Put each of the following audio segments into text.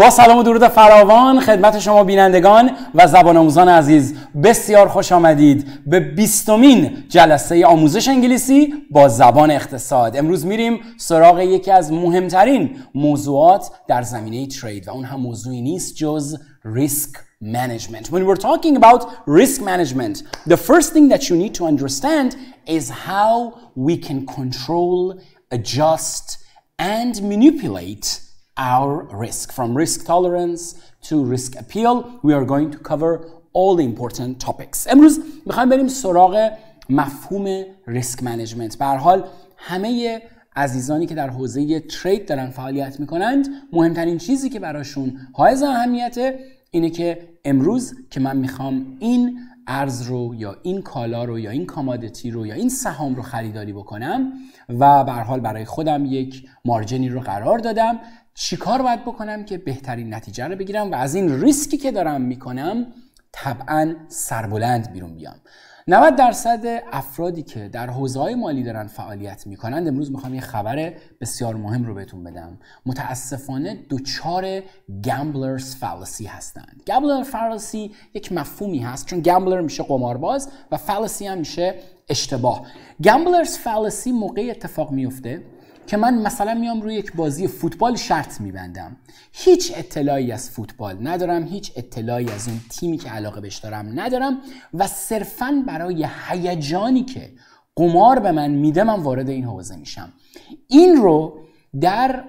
با سلام و درود فراوان خدمت شما بینندگان و زبان آموزان عزیز بسیار خوش آمدید به بیستمین جلسه آموزش انگلیسی با زبان اقتصاد امروز میریم سراغ یکی از مهمترین موضوعات در زمینه ترید و اون هم موضوعی نیست جز ریسک management. When we're talking about risk management, the first thing that you need to understand is how we can control, adjust, and manipulate our risk. From risk tolerance to risk appeal, we are going to cover all important topics. امروز میخوایم بریم سراغ مفهوم ریسک management به حال همه عزیزانی که در حوزه ترید دارن فعالیت میکنند مهمترین چیزی که براشون حائز اهمیته اینه که امروز که من میخوام این ارز رو یا این کالا رو یا این کامادتی رو یا این سهام رو خریداری بکنم و به حال برای خودم یک مارجنی رو قرار دادم کار باید بکنم که بهترین نتیجه رو بگیرم و از این ریسکی که دارم میکنم طبعا سربلند بیرون بیام 90 درصد افرادی که در حوزه مالی دارن فعالیت میکنند امروز میخوام یه خبر بسیار مهم رو بهتون بدم متاسفانه دوچار گامبلرز فالسی هستند گامبلر فالسی یک مفهومی هست چون گامبلر میشه قمارباز و فالسی هم میشه اشتباه گامبلرز فالسی موقعی اتفاق میفته که من مثلا میام روی یک بازی فوتبال شرط میبندم هیچ اطلاعی از فوتبال ندارم هیچ اطلاعی از اون تیمی که علاقه بهش دارم ندارم و صرفا برای هیجانی که قمار به من میده من وارد این حوزه میشم این رو در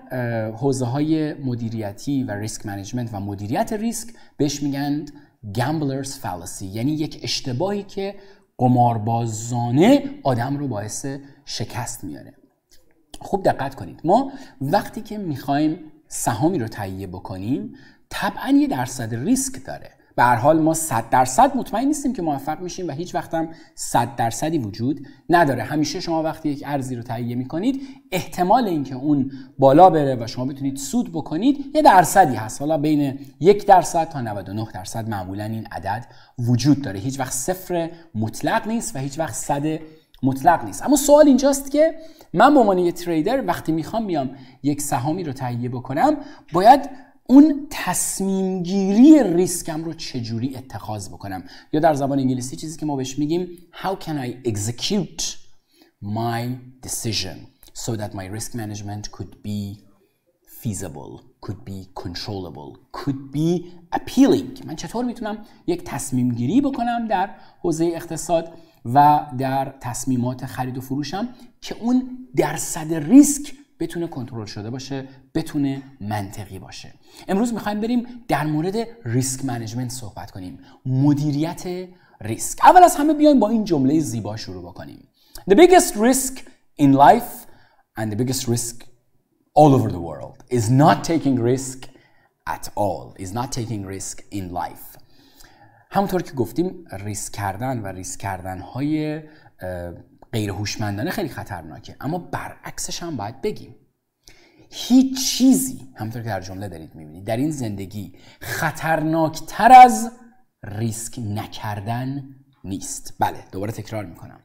حوزه های مدیریتی و ریسک منیجمنت و مدیریت ریسک بهش میگن گامبلرز فالسی. یعنی یک اشتباهی که قماربازانه آدم رو باعث شکست میاره خوب دقت کنید ما وقتی که میخوایم سهامی رو تهیه بکنیم طبعا یه درصد ریسک داره به هر حال ما 100 درصد مطمئن نیستیم که موفق میشیم و هیچ وقت هم 100 درصدی وجود نداره همیشه شما وقتی یک ارزی رو تهیه میکنید احتمال اینکه اون بالا بره و شما بتونید سود بکنید یه درصدی هست حالا بین یک درصد تا 99 درصد معمولا این عدد وجود داره هیچ وقت صفر مطلق نیست و هیچ وقت صد مطلق نیست اما سوال اینجاست که من به عنوان یه تریدر وقتی میخوام میام یک سهامی رو تهیه بکنم باید اون تصمیم گیری ریسکم رو چجوری اتخاذ بکنم یا در زبان انگلیسی چیزی که ما بهش میگیم how can I execute my decision so that my risk management could be feasible could be controllable could be appealing من چطور میتونم یک تصمیم گیری بکنم در حوزه اقتصاد و در تصمیمات خرید و فروش هم که اون درصد ریسک بتونه کنترل شده باشه بتونه منطقی باشه امروز میخوایم بریم در مورد ریسک منیجمنت صحبت کنیم مدیریت ریسک اول از همه بیایم با این جمله زیبا شروع بکنیم The biggest risk in life and the biggest risk all over the world is not taking risk at all is not taking risk in life همونطور که گفتیم ریسک کردن و ریسک کردن های غیر هوشمندانه خیلی خطرناکه اما برعکسش هم باید بگیم هیچ چیزی همونطور که در جمله دارید میبینید در این زندگی خطرناکتر از ریسک نکردن نیست بله دوباره تکرار میکنم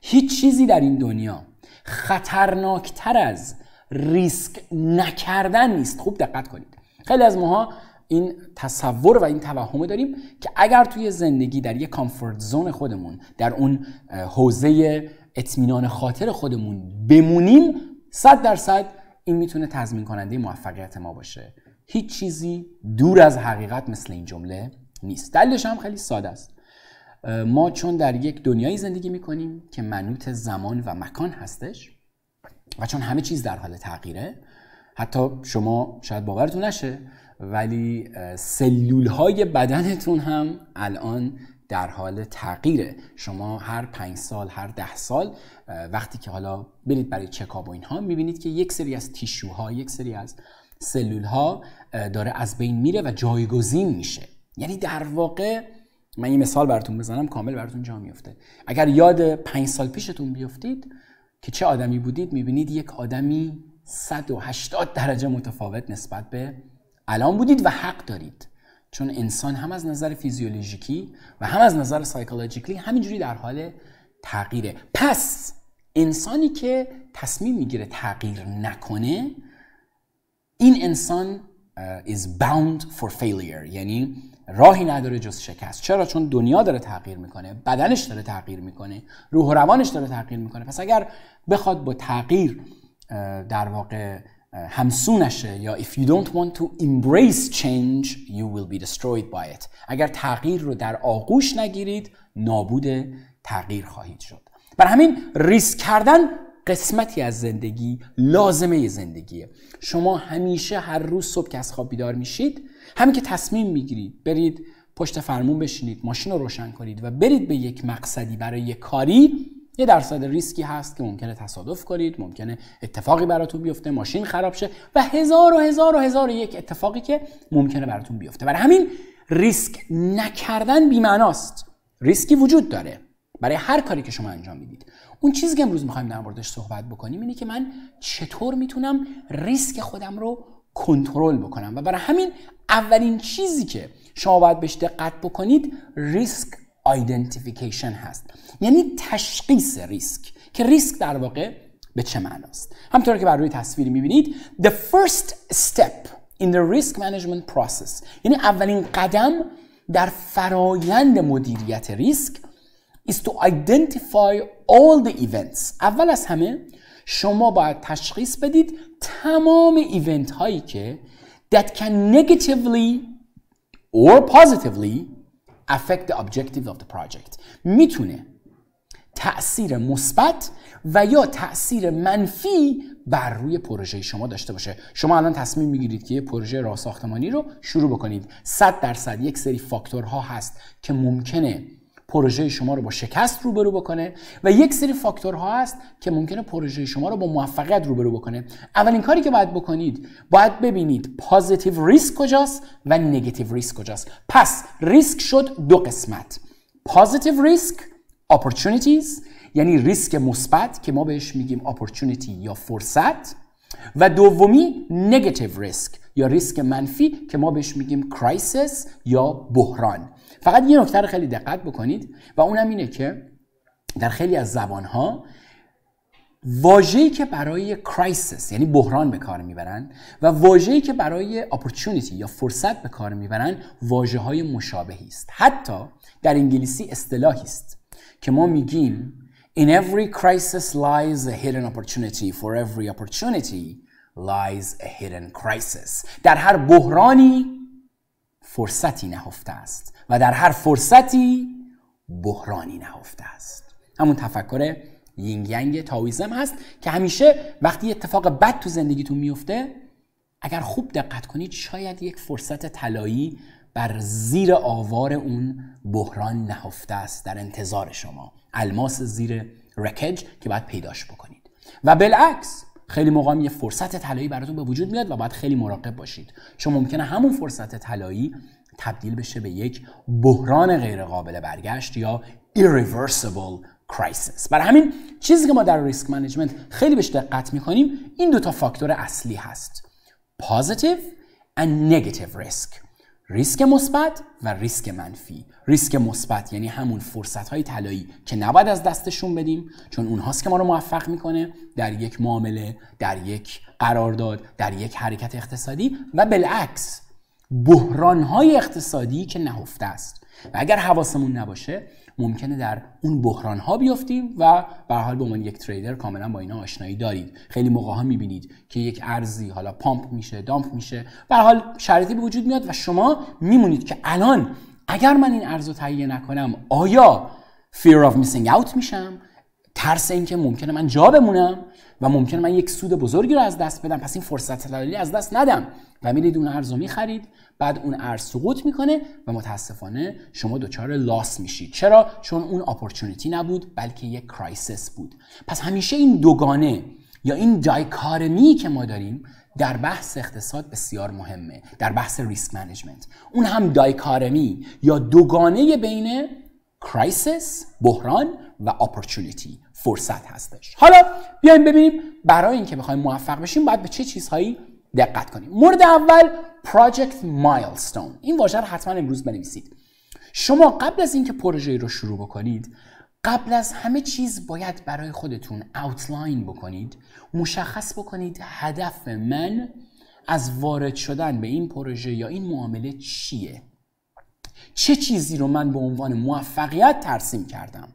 هیچ چیزی در این دنیا خطرناکتر از ریسک نکردن نیست خوب دقت کنید خیلی از ماها این تصور و این توهم داریم که اگر توی زندگی در یک کامفورت زون خودمون در اون حوزه اطمینان خاطر خودمون بمونیم صد درصد این میتونه تضمین کننده موفقیت ما باشه هیچ چیزی دور از حقیقت مثل این جمله نیست دلش هم خیلی ساده است ما چون در یک دنیای زندگی میکنیم که منوط زمان و مکان هستش و چون همه چیز در حال تغییره حتی شما شاید باورتون نشه ولی سلول های بدنتون هم الان در حال تغییره شما هر پنج سال هر ده سال وقتی که حالا برید برای چکاب و اینها میبینید که یک سری از تیشوها یک سری از سلول ها داره از بین میره و جایگزین میشه یعنی در واقع من یه مثال براتون بزنم کامل براتون جا میفته اگر یاد پنج سال پیشتون بیفتید که چه آدمی بودید میبینید یک آدمی 180 درجه متفاوت نسبت به الان بودید و حق دارید چون انسان هم از نظر فیزیولوژیکی و هم از نظر سایکولوژیکلی همینجوری در حال تغییره پس انسانی که تصمیم میگیره تغییر نکنه این انسان is bound for failure یعنی راهی نداره جز شکست چرا چون دنیا داره تغییر میکنه بدنش داره تغییر میکنه روح و روانش داره تغییر میکنه پس اگر بخواد با تغییر در واقع Uh, همسونشه یا if you don't want to embrace change you will be destroyed by it اگر تغییر رو در آغوش نگیرید نابود تغییر خواهید شد بر همین ریسک کردن قسمتی از زندگی لازمه زندگیه شما همیشه هر روز صبح که از خواب بیدار میشید همین که تصمیم میگیرید برید پشت فرمون بشینید ماشین رو روشن کنید و برید به یک مقصدی برای یک کاری یه درصد ریسکی هست که ممکنه تصادف کنید ممکنه اتفاقی براتون بیفته ماشین خراب شه و هزار و هزار و هزار یک اتفاقی که ممکنه براتون بیفته برای همین ریسک نکردن بیمعناست ریسکی وجود داره برای هر کاری که شما انجام میدید اون چیزی که امروز میخوایم در موردش صحبت بکنیم اینه که من چطور میتونم ریسک خودم رو کنترل بکنم و برای همین اولین چیزی که شما باید بهش دقت بکنید ریسک آیدنتیفیکیشن هست یعنی تشخیص ریسک که ریسک در واقع به چه معناست همطور که بر روی تصویر میبینید the first step in the risk management process یعنی اولین قدم در فرایند مدیریت ریسک is to identify all the events اول از همه شما باید تشخیص بدید تمام ایونت هایی که that can negatively or positively affect objective of the project میتونه تاثیر مثبت و یا تأثیر منفی بر روی پروژه شما داشته باشه شما الان تصمیم میگیرید که یه پروژه راه ساختمانی رو شروع بکنید 100 درصد یک سری فاکتورها هست که ممکنه پروژه شما رو با شکست روبرو بکنه و یک سری فاکتورها هست که ممکنه پروژه شما رو با موفقیت روبرو بکنه اولین کاری که باید بکنید باید ببینید پازیتیو ریسک کجاست و نگاتیو ریسک کجاست پس ریسک شد دو قسمت پازیتیو ریسک opportunities یعنی ریسک مثبت که ما بهش میگیم opportunity یا فرصت و دومی نگاتیو ریسک یا ریسک منفی که ما بهش میگیم کرایسس یا بحران فقط یه نکته رو خیلی دقت بکنید و اونم اینه که در خیلی از زبانها واژه‌ای که برای کرایسیس یعنی بحران به کار میبرن و واژه‌ای که برای اپورتونیتی یا فرصت به کار میبرن واجه های مشابهی است حتی در انگلیسی اصطلاحی است که ما میگیم In every crisis lies a hidden opportunity for every opportunity lies a hidden crisis در هر بحرانی فرصتی نهفته است و در هر فرصتی بحرانی نهفته است همون تفکر یینگ یانگ تاویزم هست که همیشه وقتی اتفاق بد تو زندگیتون میفته اگر خوب دقت کنید شاید یک فرصت طلایی بر زیر آوار اون بحران نهفته است در انتظار شما الماس زیر رکج که باید پیداش بکنید و بالعکس خیلی موقع یه فرصت طلایی براتون به وجود میاد و باید خیلی مراقب باشید چون ممکنه همون فرصت طلایی تبدیل بشه به یک بحران غیرقابل برگشت یا irreversible crisis برای همین چیزی که ما در ریسک منیجمنت خیلی بهش دقت میکنیم این دوتا فاکتور اصلی هست positive and negative risk ریسک مثبت و ریسک منفی ریسک مثبت یعنی همون فرصت های طلایی که نباید از دستشون بدیم چون اونهاست که ما رو موفق میکنه در یک معامله در یک قرارداد در یک حرکت اقتصادی و بالعکس های اقتصادی که نهفته است و اگر حواسمون نباشه ممکنه در اون بحران ها بیافتیم و به حال به عنوان یک تریدر کاملا با اینا آشنایی دارید خیلی موقع ها میبینید که یک ارزی حالا پامپ میشه دامپ میشه به حال شرایطی به وجود میاد و شما میمونید که الان اگر من این ارز رو تهیه نکنم آیا fear of missing out میشم ترس اینکه ممکنه من جا بمونم و ممکنه من یک سود بزرگی رو از دست بدم پس این فرصت تلالی از دست ندم و میرید اون ارز رو میخرید بعد اون ارز سقوط میکنه و متاسفانه شما دچار لاس میشید چرا چون اون اپورتونیتی نبود بلکه یک کرایسس بود پس همیشه این دوگانه یا این دایکارمی که ما داریم در بحث اقتصاد بسیار مهمه در بحث ریسک منیجمنت اون هم دایکارمی یا دوگانه بین کرایسس بحران و اپورتونیتی فرصت هستش حالا بیایم ببینیم برای اینکه بخوایم موفق بشیم باید به چه چیزهایی دقت کنیم مورد اول پراجکت مایلستون این واژه رو حتما امروز بنویسید شما قبل از اینکه پروژه رو شروع بکنید قبل از همه چیز باید برای خودتون اوتلاین بکنید مشخص بکنید هدف من از وارد شدن به این پروژه یا این معامله چیه چه چیزی رو من به عنوان موفقیت ترسیم کردم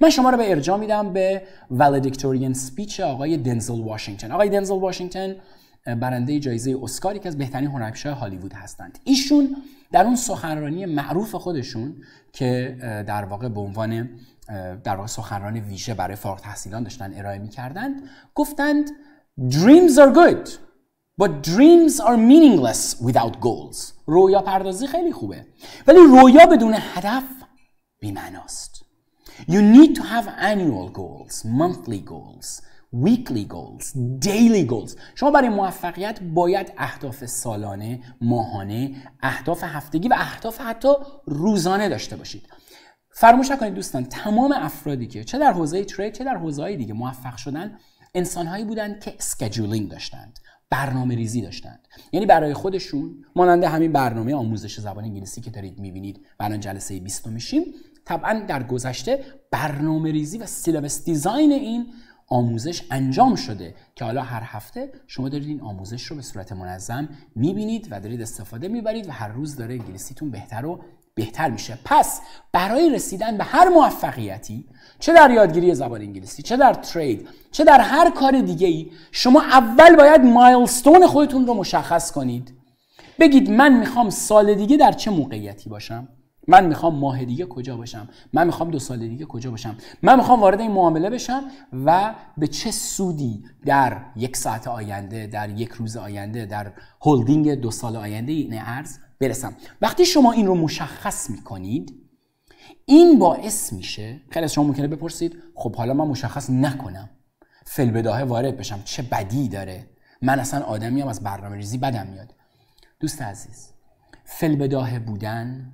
من شما رو به ارجاع میدم به والدیکتورین سپیچ آقای دنزل واشنگتن آقای دنزل واشنگتن برنده جایزه اسکار که از بهترین هنرپیشه هالیوود هستند ایشون در اون سخنرانی معروف خودشون که در واقع به عنوان در واقع سخنران ویژه برای فارغ تحصیلان داشتن ارائه میکردند گفتند dreams are good But dreams are meaningless without goals. رویا پردازی خیلی خوبه. ولی رویا بدون هدف بیمعناست. You need to have annual goals, monthly goals, weekly goals, daily goals. شما برای موفقیت باید اهداف سالانه، ماهانه، اهداف هفتگی و اهداف حتی روزانه داشته باشید. فراموش نکنید دوستان تمام افرادی که چه در حوزه ترید چه در حوزه دیگه موفق شدن انسانهایی بودند که اسکیجولینگ داشتند برنامه ریزی داشتند یعنی برای خودشون مانند همین برنامه آموزش زبان انگلیسی که دارید میبینید و جلسه 20 میشیم طبعا در گذشته برنامه ریزی و سیلابس دیزاین این آموزش انجام شده که حالا هر هفته شما دارید این آموزش رو به صورت منظم میبینید و دارید استفاده میبرید و هر روز داره انگلیسیتون بهتر و بهتر میشه پس برای رسیدن به هر موفقیتی چه در یادگیری زبان انگلیسی چه در ترید چه در هر کار دیگه ای شما اول باید مایلستون خودتون رو مشخص کنید بگید من میخوام سال دیگه در چه موقعیتی باشم من میخوام ماه دیگه کجا باشم من میخوام دو سال دیگه کجا باشم من میخوام وارد این معامله بشم و به چه سودی در یک ساعت آینده در یک روز آینده در هلدینگ دو سال آینده این ارز برسم وقتی شما این رو مشخص میکنید این باعث میشه خیلی از شما ممکنه بپرسید خب حالا من مشخص نکنم بداهه وارد بشم چه بدی داره من اصلا آدمی هم از برنامه ریزی بدم میاد دوست عزیز بداهه بودن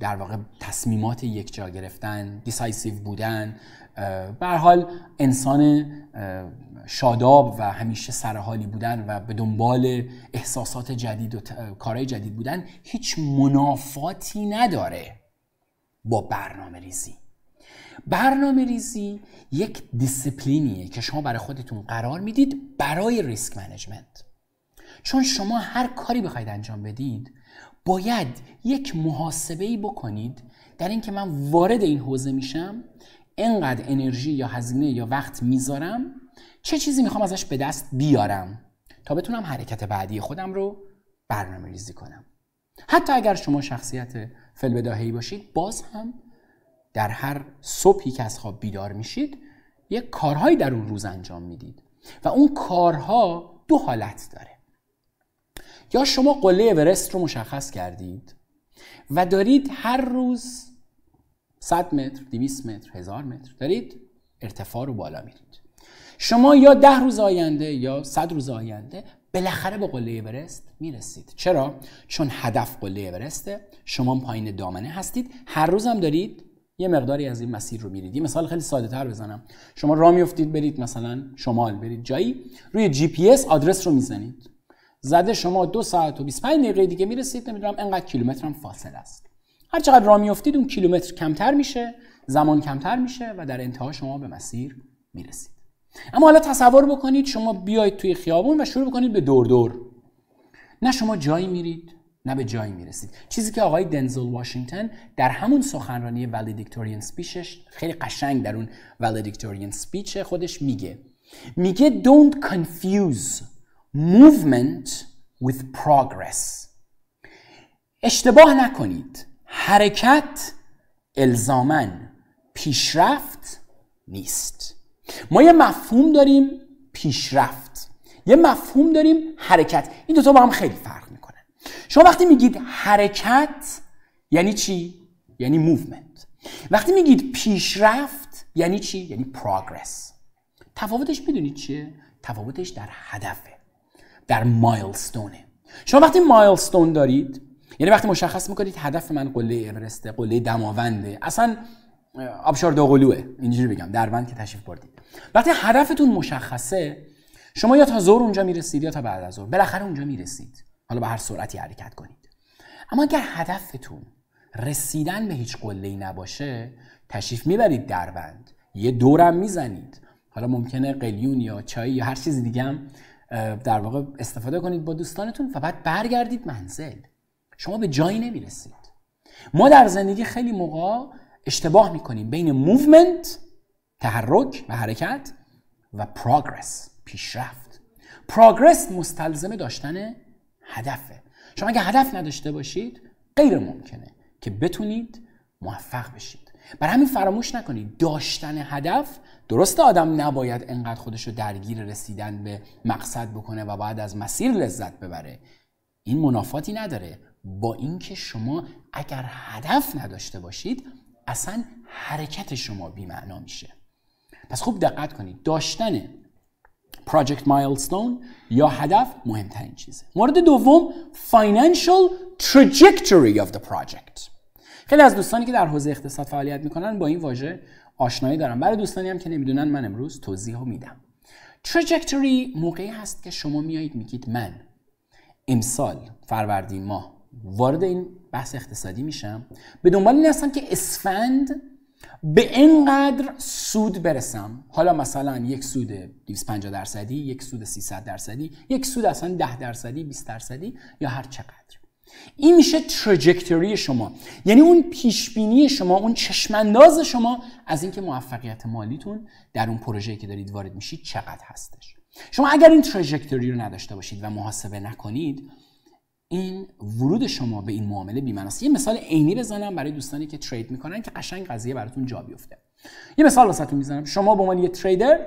در واقع تصمیمات یک جا گرفتن دیسایسیو بودن به حال انسان شاداب و همیشه سرحالی بودن و به دنبال احساسات جدید و کارهای جدید بودن هیچ منافاتی نداره با برنامه ریزی برنامه ریزی یک دیسپلینیه که شما برای خودتون قرار میدید برای ریسک منجمنت چون شما هر کاری بخواید انجام بدید باید یک محاسبه ای بکنید در اینکه من وارد این حوزه میشم انقدر انرژی یا هزینه یا وقت میذارم چه چیزی میخوام ازش به دست بیارم تا بتونم حرکت بعدی خودم رو برنامه ریزی کنم حتی اگر شما شخصیت فلبداهی باشید باز هم در هر صبحی که از خواب بیدار میشید یک کارهایی در اون روز انجام میدید و اون کارها دو حالت داره یا شما قله اورست رو مشخص کردید و دارید هر روز 100 متر 200 متر 1000 متر دارید ارتفاع رو بالا میرید شما یا ده روز آینده یا صد روز آینده بالاخره به قله اورست میرسید چرا چون هدف قله اورسته شما پایین دامنه هستید هر روز هم دارید یه مقداری از این مسیر رو میرید یه مثال خیلی ساده تر بزنم شما راه میفتید برید مثلا شمال برید جایی روی جی پی اس آدرس رو میزنید زده شما دو ساعت و 25 دقیقه دیگه میرسید نمیدونم انقدر کیلومتر هم فاصله است هر چقدر راه میافتید اون کیلومتر کمتر میشه زمان کمتر میشه و در انتها شما به مسیر میرسید اما حالا تصور بکنید شما بیاید توی خیابون و شروع بکنید به دور دور نه شما جایی میرید نه به جایی میرسید چیزی که آقای دنزل واشنگتن در همون سخنرانی والدیکتورین سپیچش خیلی قشنگ در اون والدیکتورین سپیچ خودش میگه میگه don't confuse movement with progress اشتباه نکنید حرکت الزامن پیشرفت نیست ما یه مفهوم داریم پیشرفت یه مفهوم داریم حرکت این دوتا با هم خیلی فرق میکنن شما وقتی میگید حرکت یعنی چی؟ یعنی موومنت وقتی میگید پیشرفت یعنی چی؟ یعنی پروگرس تفاوتش میدونید چیه؟ تفاوتش در هدفه در مایلستونه شما وقتی مایلستون دارید یعنی وقتی مشخص میکنید هدف من قله اورست قله دماونده اصلا آبشار دوقلوه اینجوری بگم دروند که تشریف بردید وقتی هدفتون مشخصه شما یا تا زور اونجا میرسید یا تا بعد از ظهر بالاخره اونجا میرسید حالا به هر سرعتی حرکت کنید اما اگر هدفتون رسیدن به هیچ ای نباشه تشریف میبرید دروند یه دورم میزنید حالا ممکنه قلیون یا چای یا هر چیز دیگه در واقع استفاده کنید با دوستانتون و بعد برگردید منزل شما به جایی نمیرسید ما در زندگی خیلی موقع اشتباه میکنیم بین موومنت تحرک و حرکت و پروگرس پیشرفت پروگرس مستلزم داشتن هدفه شما اگه هدف نداشته باشید غیر ممکنه که بتونید موفق بشید بر همین فراموش نکنید داشتن هدف درست آدم نباید انقدر خودشو درگیر رسیدن به مقصد بکنه و باید از مسیر لذت ببره این منافاتی نداره با اینکه شما اگر هدف نداشته باشید اصلا حرکت شما بیمعنا میشه پس خوب دقت کنید داشتن پراجکت مایلستون یا هدف مهمترین چیزه مورد دوم فاینانشال trajectory of the project خیلی از دوستانی که در حوزه اقتصاد فعالیت میکنن با این واژه آشنایی دارم برای دوستانی هم که نمیدونن من امروز توضیح میدم تراجکتوری موقعی هست که شما میایید میگید من امسال فروردین ماه وارد این بحث اقتصادی میشم به دنبال این هستم که اسفند به اینقدر سود برسم حالا مثلا یک سود 250 درصدی یک سود 300 درصدی یک سود اصلا 10 درصدی 20 درصدی یا هر چقدر این میشه ترجکتوری شما یعنی اون پیشبینی شما اون چشمانداز شما از اینکه موفقیت مالیتون در اون پروژه که دارید وارد میشید چقدر هستش شما اگر این ترجکتوری رو نداشته باشید و محاسبه نکنید این ورود شما به این معامله بی‌معناست یه مثال عینی بزنم برای دوستانی که ترید میکنن که قشنگ قضیه براتون جا بیفته یه مثال واسهتون میزنم شما به عنوان یه تریدر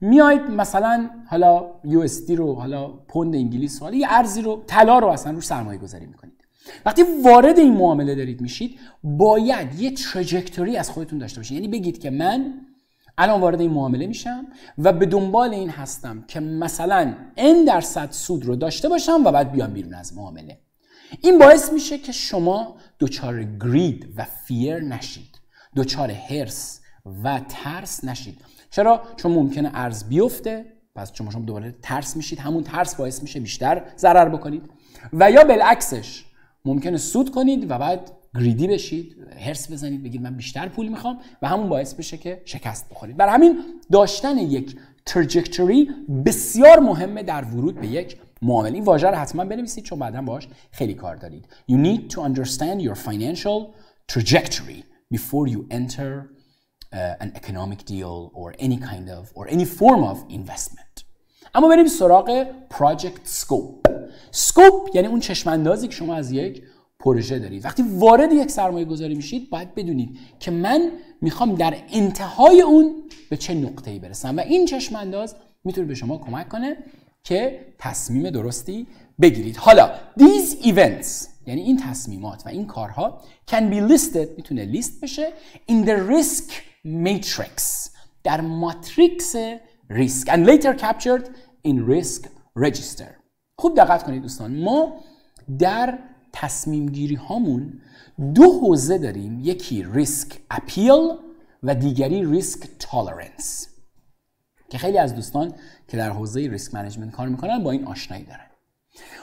میاید مثلا حالا یو رو حالا پوند انگلیس حالا یه ارزی رو طلا رو اصلا روش سرمایه گذاری میکنید وقتی وارد این معامله دارید میشید باید یه تراجکتوری از خودتون داشته باشید یعنی بگید که من الان وارد این معامله میشم و به دنبال این هستم که مثلا n درصد سود رو داشته باشم و بعد بیام بیرون از معامله این باعث میشه که شما دچار گرید و فیر نشید دچار هرس و ترس نشید چرا چون ممکنه ارز بیفته پس شما شما دوباره ترس میشید همون ترس باعث میشه بیشتر ضرر بکنید و یا بالعکسش ممکنه سود کنید و بعد گریدی بشید هرس بزنید بگید من بیشتر پول میخوام و همون باعث بشه که شکست بخورید بر همین داشتن یک ترجکتوری بسیار مهمه در ورود به یک معامله این واژه رو حتما بنویسید چون بعدا باش خیلی کار دارید you need to understand your financial trajectory before you enter uh, an economic deal or any kind of or any form of investment اما بریم سراغ project scope scope یعنی اون اندازی که شما از یک پروژه دارید وقتی وارد یک سرمایه گذاری میشید باید بدونید که من میخوام در انتهای اون به چه نقطه‌ای برسم و این انداز میتونه به شما کمک کنه که تصمیم درستی بگیرید حالا these events یعنی این تصمیمات و این کارها can be listed میتونه لیست بشه in the risk matrix در ماتریکس ریسک and later captured in risk register خوب دقت کنید دوستان ما در تصمیم گیری هامون دو حوزه داریم یکی ریسک اپیل و دیگری ریسک تولرنس که خیلی از دوستان که در حوزه ریسک منیجمنت کار میکنن با این آشنایی دارن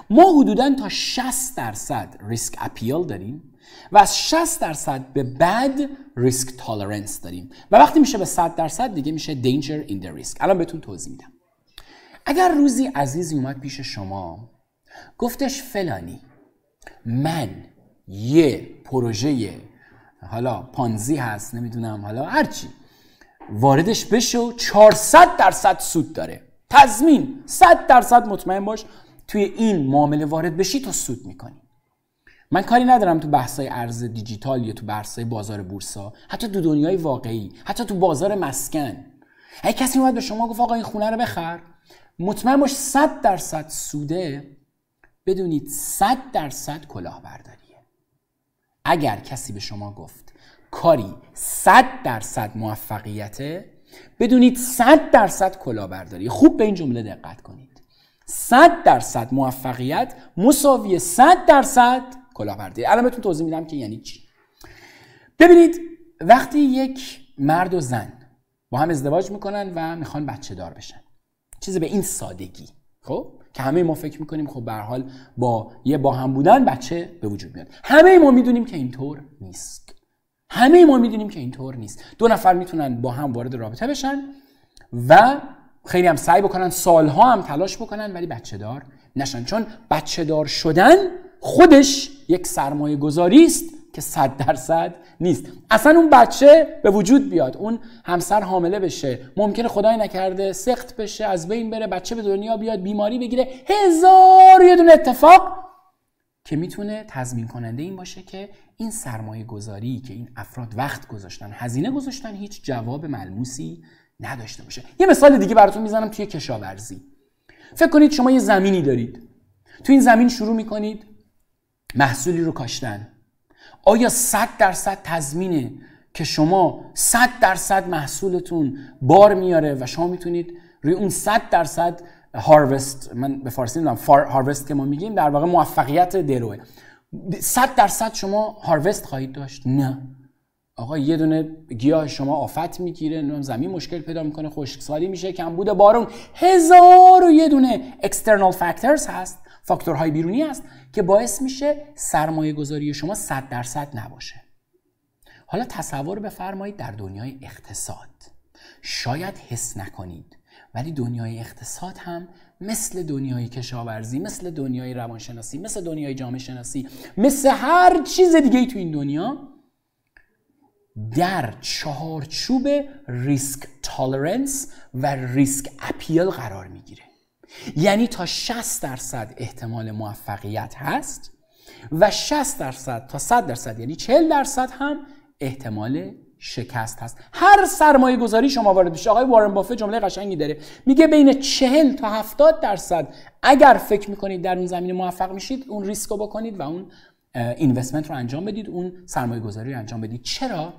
ما حدودا تا 60 درصد ریسک اپیل داریم و از 60 درصد به بعد ریسک تالرنس داریم و وقتی میشه به 100 درصد دیگه میشه دینجر این the ریسک الان بهتون توضیح میدم اگر روزی عزیزی اومد پیش شما گفتش فلانی من یه پروژه حالا پانزی هست نمیدونم حالا هرچی واردش بشو 400 درصد سود داره تضمین 100 درصد مطمئن باش توی این معامله وارد بشی تو سود میکنی من کاری ندارم تو بحث‌های ارز دیجیتال یا تو بحث‌های بازار بورسا حتی تو دنیای واقعی حتی تو بازار مسکن اگه کسی اومد به شما گفت آقا این خونه رو بخر مطمئن باش 100 درصد سوده بدونید 100 درصد کلاهبرداریه اگر کسی به شما گفت کاری 100 درصد موفقیته بدونید 100 درصد کلاهبرداری خوب به این جمله دقت کنید 100 درصد موفقیت مساوی 100 درصد کلاهبرداری الان بهتون توضیح میدم که یعنی چی ببینید وقتی یک مرد و زن با هم ازدواج میکنن و میخوان بچه دار بشن چیزی به این سادگی خب که همه ما فکر میکنیم خب به حال با یه با هم بودن بچه به وجود میاد همه ما میدونیم که اینطور نیست همه ما میدونیم که اینطور نیست دو نفر میتونن با هم وارد رابطه بشن و خیلی هم سعی بکنن سالها هم تلاش بکنن ولی بچه دار نشن چون بچه دار شدن خودش یک سرمایه گذاری است که صد درصد نیست اصلا اون بچه به وجود بیاد اون همسر حامله بشه ممکنه خدای نکرده سخت بشه از بین بره بچه به دنیا بیاد بیماری بگیره هزار یه دونه اتفاق که میتونه تضمین کننده این باشه که این سرمایه گذاری که این افراد وقت گذاشتن هزینه گذاشتن هیچ جواب ملموسی نداشته باشه یه مثال دیگه براتون میزنم توی کشاورزی فکر کنید شما یه زمینی دارید تو این زمین شروع میکنید محصولی رو کاشتن آیا 100 درصد تضمینه که شما 100 درصد محصولتون بار میاره و شما میتونید روی اون 100 درصد هاروست من به فارسی فار هاروست که ما میگیم در واقع موفقیت دروه 100 درصد شما هاروست خواهید داشت نه آقا یه دونه گیاه شما آفت میگیره زمین مشکل پیدا میکنه خشکسالی میشه کمبود بارون هزار و یه دونه اکسترنال فاکتورز هست فاکتورهای بیرونی است که باعث میشه سرمایه گذاری شما 100 درصد نباشه حالا تصور بفرمایید در دنیای اقتصاد شاید حس نکنید ولی دنیای اقتصاد هم مثل دنیای کشاورزی مثل دنیای روانشناسی مثل دنیای جامعه شناسی مثل هر چیز دیگه ای تو این دنیا در چهارچوب ریسک تالرنس و ریسک اپیل قرار میگیره یعنی تا 60 درصد احتمال موفقیت هست و 60 درصد تا 100 درصد یعنی 40 درصد هم احتمال شکست هست هر سرمایه گذاری شما وارد بشه آقای وارن بافه جمله قشنگی داره میگه بین 40 تا 70 درصد اگر فکر میکنید در اون زمینه موفق میشید اون ریسک رو بکنید و اون اینوستمنت رو انجام بدید اون سرمایه گذاری رو انجام بدید چرا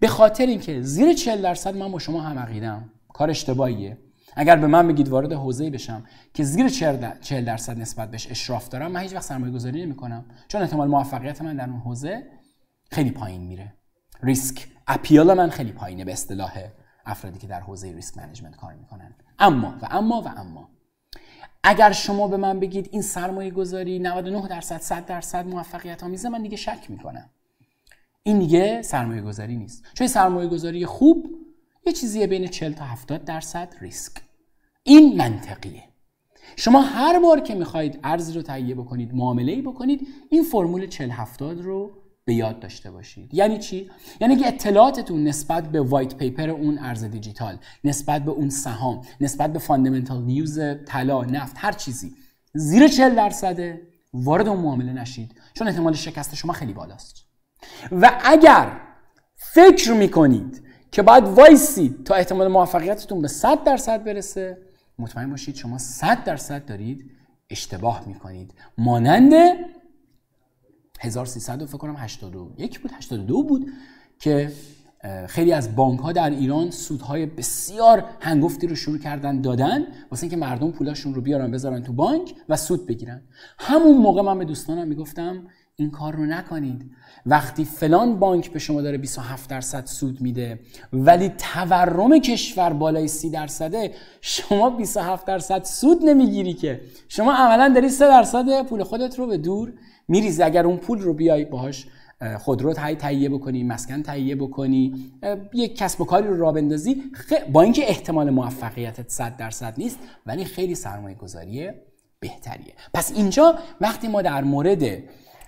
به خاطر اینکه زیر 40 درصد من با شما هم عقیدم کار اشتباهیه اگر به من بگید وارد حوزه‌ای بشم که زیر 40 درصد نسبت بهش اشراف دارم من هیچ وقت نمی کنم چون احتمال موفقیت من در اون حوزه خیلی پایین میره ریسک اپیال من خیلی پایینه به اصطلاح افرادی که در حوزه ریسک منیجمنت کار میکنن اما و اما و اما اگر شما به من بگید این سرمایه گذاری 99 درصد 100 درصد موفقیت آمیزه من دیگه شک میکنم این دیگه سرمایه گذاری نیست چون سرمایه گذاری خوب یه چیزی بین 40 تا 70 درصد ریسک این منطقیه شما هر بار که میخواهید ارز رو تهیه بکنید معامله ای بکنید این فرمول هفتاد رو به یاد داشته باشید یعنی چی یعنی که اطلاعاتتون نسبت به وایت پیپر اون ارز دیجیتال نسبت به اون سهام نسبت به فاندامنتال نیوز طلا نفت هر چیزی زیر 40 درصده وارد اون معامله نشید چون احتمال شکست شما خیلی بالاست و اگر فکر میکنید که بعد وایسی تا احتمال موفقیتتون به 100 درصد برسه مطمئن باشید شما 100 درصد دارید اشتباه میکنید مانند 1300 فکر کنم 81 بود 82 بود که خیلی از بانک ها در ایران سودهای بسیار هنگفتی رو شروع کردن دادن واسه اینکه مردم پولاشون رو بیارن بذارن تو بانک و سود بگیرن همون موقع من به دوستانم میگفتم این کار رو نکنید وقتی فلان بانک به شما داره 27 درصد سود میده ولی تورم کشور بالای 30 درصده شما 27 درصد سود نمیگیری که شما عملا داری 3 درصد پول خودت رو به دور میریزی اگر اون پول رو بیای باهاش خودرو تهیه بکنی مسکن تهیه بکنی یک کسب و کاری رو راه بندازی با اینکه احتمال موفقیتت 100 درصد نیست ولی خیلی سرمایه گذاریه بهتریه پس اینجا وقتی ما در مورد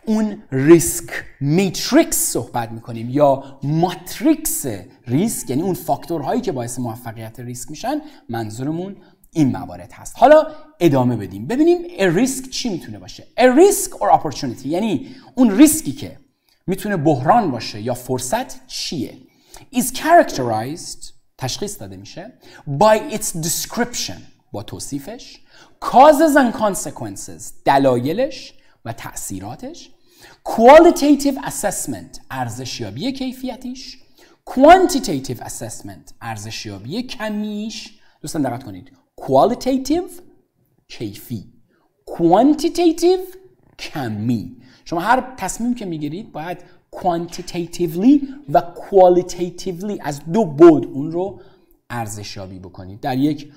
اون ریسک میتریکس صحبت میکنیم یا ماتریکس ریسک یعنی اون فاکتورهایی که باعث موفقیت ریسک میشن منظورمون این موارد هست حالا ادامه بدیم ببینیم ریسک چی میتونه باشه ریسک or opportunity یعنی اون ریسکی که میتونه بحران باشه یا فرصت چیه is characterized تشخیص داده میشه by its description با توصیفش causes and consequences دلایلش و تاثیراتش qualitative assessment ارزشیابی کیفیتیش quantitative assessment ارزشیابی کمیش دوستان دقت کنید qualitative کیفی quantitative کمی شما هر تصمیم که میگیرید باید quantitatively و qualitatively از دو بود اون رو ارزشیابی بکنید در یک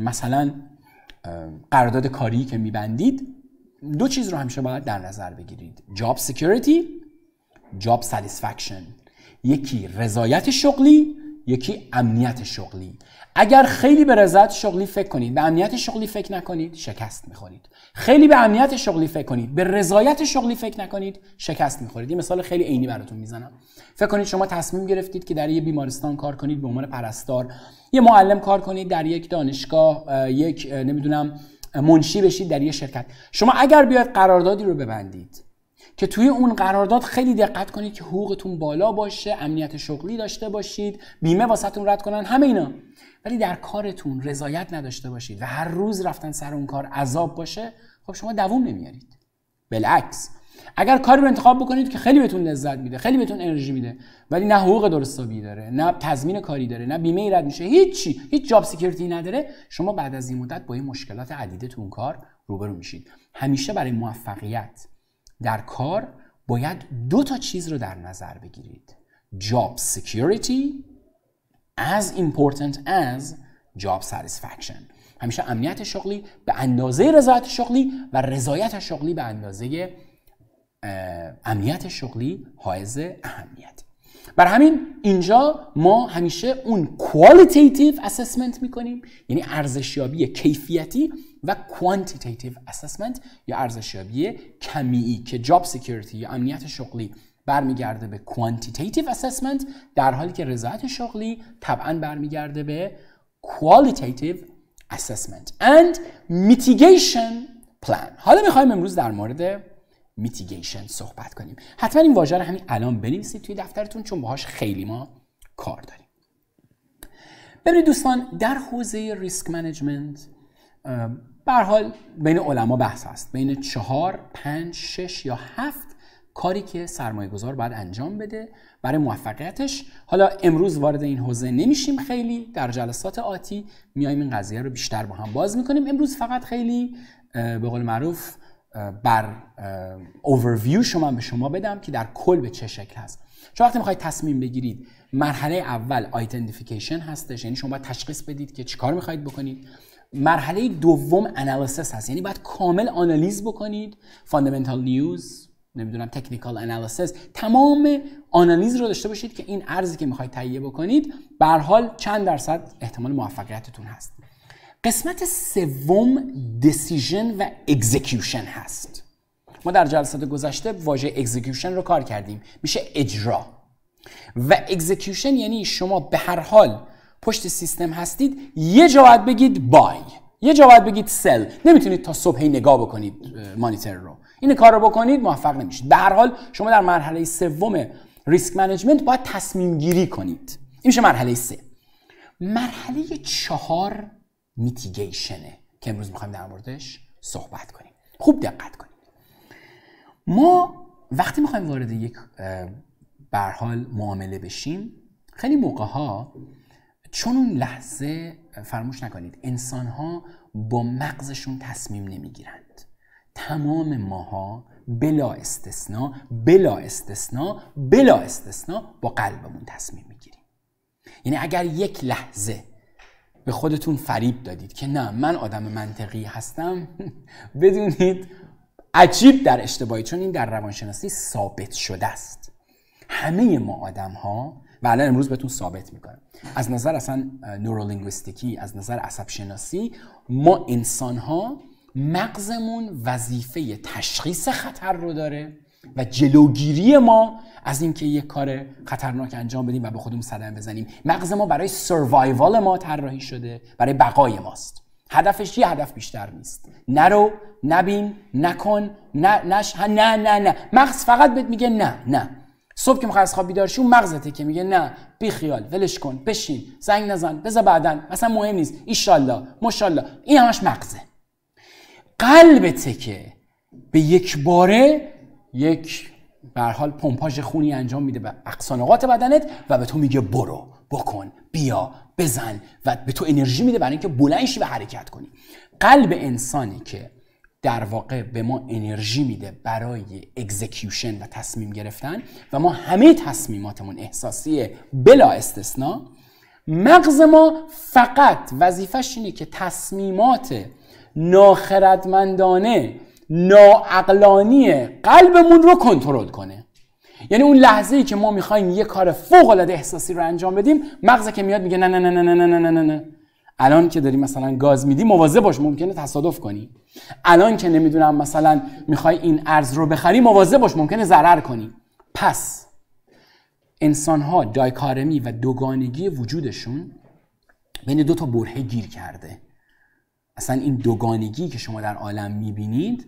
مثلا قرارداد کاری که میبندید دو چیز رو همیشه باید در نظر بگیرید جاب سکیوریتی جاب ساتیسفکشن یکی رضایت شغلی یکی امنیت شغلی اگر خیلی به رضایت شغلی فکر کنید به امنیت شغلی فکر نکنید شکست میخورید خیلی به امنیت شغلی فکر کنید به رضایت شغلی فکر نکنید شکست میخورید یه مثال خیلی عینی براتون میزنم فکر کنید شما تصمیم گرفتید که در یه بیمارستان کار کنید به عنوان پرستار یه معلم کار کنید در یک دانشگاه یک نمیدونم منشی بشید در یه شرکت شما اگر بیاید قراردادی رو ببندید که توی اون قرارداد خیلی دقت کنید که حقوقتون بالا باشه امنیت شغلی داشته باشید بیمه واسهتون رد کنن همه اینا ولی در کارتون رضایت نداشته باشید و هر روز رفتن سر اون کار عذاب باشه خب شما دووم نمیارید بالعکس اگر کاری رو انتخاب بکنید که خیلی بهتون لذت میده خیلی بهتون انرژی میده ولی نه حقوق درستابی داره نه تضمین کاری داره نه بیمه رد میشه هیچی هیچ جاب سکیورتی نداره شما بعد از این مدت با این مشکلات عدیده تو اون کار روبرو میشید همیشه برای موفقیت در کار باید دو تا چیز رو در نظر بگیرید جاب security as important as job satisfaction همیشه امنیت شغلی به اندازه رضایت شغلی و رضایت شغلی به اندازه امنیت شغلی حائز اهمیت بر همین اینجا ما همیشه اون کوالیتیتیو اسسمنت میکنیم یعنی ارزشیابی کیفیتی و کوانتیتیتیو اسسمنت یا ارزشیابی کمیی که جاب سکیوریتی یا امنیت شغلی برمیگرده به کوانتیتیتیو اسسمنت در حالی که رضایت شغلی طبعا برمیگرده به کوالیتیتیو اسسمنت and mitigation plan حالا میخوایم امروز در مورد میتیگیشن صحبت کنیم حتما این واژه رو همین الان بنویسید توی دفترتون چون باهاش خیلی ما کار داریم ببینید دوستان در حوزه ریسک منیجمنت به حال بین علما بحث هست بین چهار، پنج، شش یا هفت کاری که سرمایه گذار باید انجام بده برای موفقیتش حالا امروز وارد این حوزه نمیشیم خیلی در جلسات آتی میایم این قضیه رو بیشتر با هم باز میکنیم امروز فقط خیلی به قول معروف بر اوورویو شما به شما بدم که در کل به چه شکل هست چون وقتی میخواید تصمیم بگیرید مرحله اول آیدنتیفیکیشن هستش یعنی شما باید تشخیص بدید که چیکار میخواید بکنید مرحله دوم انالیسس هست یعنی باید کامل آنالیز بکنید فاندامنتال نیوز نمیدونم تکنیکال انالیسس تمام آنالیز رو داشته باشید که این ارزی که میخواید تهیه بکنید به حال چند درصد احتمال موفقیتتون هست قسمت سوم دسیژن و اگزیکیوشن هست ما در جلسات گذشته واژه اگزیکیوشن رو کار کردیم میشه اجرا و اگزیکیوشن یعنی شما به هر حال پشت سیستم هستید یه جا باید بگید بای یه جا باید بگید سل نمیتونید تا صبحی نگاه بکنید مانیتر رو این کار رو بکنید موفق نمیشید به هر حال شما در مرحله سوم ریسک منیجمنت باید تصمیم گیری کنید این میشه مرحله سه مرحله چهار میتیگیشنه که امروز میخوایم در موردش صحبت کنیم خوب دقت کنیم ما وقتی میخوایم وارد یک برحال معامله بشیم خیلی موقع ها چون اون لحظه فراموش نکنید انسان ها با مغزشون تصمیم نمیگیرند تمام ماها بلا استثنا بلا استثنا بلا استثنا با قلبمون تصمیم میگیریم یعنی اگر یک لحظه به خودتون فریب دادید که نه من آدم منطقی هستم بدونید عجیب در اشتباهی چون این در روانشناسی ثابت شده است همه ما آدم ها و الان امروز بهتون ثابت میکنم از نظر اصلا نورولینگویستیکی از نظر عصب شناسی ما انسان ها مغزمون وظیفه تشخیص خطر رو داره و جلوگیری ما از اینکه یک کار خطرناک انجام بدیم و به خودمون صدمه بزنیم مغز ما برای سروایوال ما طراحی شده برای بقای ماست هدفش یه هدف بیشتر نیست نرو نبین نکن نه نش نه نه نه مغز فقط بهت میگه نه نه صبح که میخوای از خواب بیدار شو مغزته که میگه نه بی خیال ولش کن بشین زنگ نزن بذار بعدا مثلا مهم نیست ایشالله مشالله این همش مغزه قلبته که به یک باره یک به حال پمپاژ خونی انجام میده به اقسانقات بدنت و به تو میگه برو بکن بیا بزن و به تو انرژی میده برای اینکه بلنشی و حرکت کنی قلب انسانی که در واقع به ما انرژی میده برای اگزیکیوشن و تصمیم گرفتن و ما همه تصمیماتمون احساسیه بلا استثنا مغز ما فقط وظیفش اینه که تصمیمات ناخردمندانه ناعقلانی قلبمون رو کنترل کنه یعنی اون لحظه ای که ما میخوایم یه کار فوق العاده احساسی رو انجام بدیم مغزه که میاد میگه نه نه نه نه نه نه نه نه الان که داری مثلا گاز میدی مواظب باش ممکنه تصادف کنی الان که نمیدونم مثلا میخوای این ارز رو بخری مواظب باش ممکنه ضرر کنی پس انسان ها دایکارمی و دوگانگی وجودشون بین دو تا برهه گیر کرده اصلا این دوگانگی که شما در عالم میبینید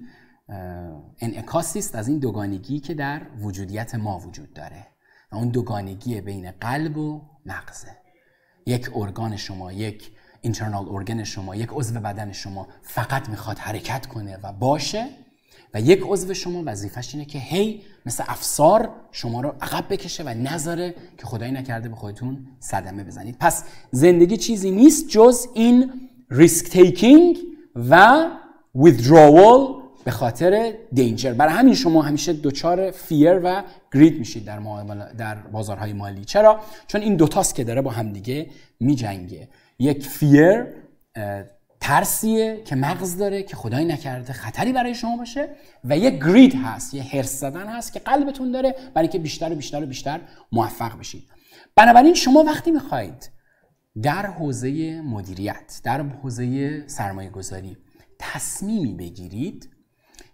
انعکاسی است از این دوگانگی که در وجودیت ما وجود داره و اون دوگانگی بین قلب و مغزه یک ارگان شما یک اینترنال ارگان شما یک عضو بدن شما فقط میخواد حرکت کنه و باشه و یک عضو شما وظیفش اینه که هی مثل افسار شما رو عقب بکشه و نذاره که خدایی نکرده به خودتون صدمه بزنید پس زندگی چیزی نیست جز این ریسک تیکینگ و withdrawal به خاطر دینجر برای همین شما همیشه دچار فیر و گرید میشید در در بازارهای مالی چرا چون این دوتاست که داره با همدیگه میجنگه یک فیر ترسیه که مغز داره که خدای نکرده خطری برای شما باشه و یک گرید هست یه هرس زدن هست که قلبتون داره برای که بیشتر و بیشتر و بیشتر موفق بشید بنابراین شما وقتی میخواید در حوزه مدیریت در حوزه سرمایه گذاری تصمیمی بگیرید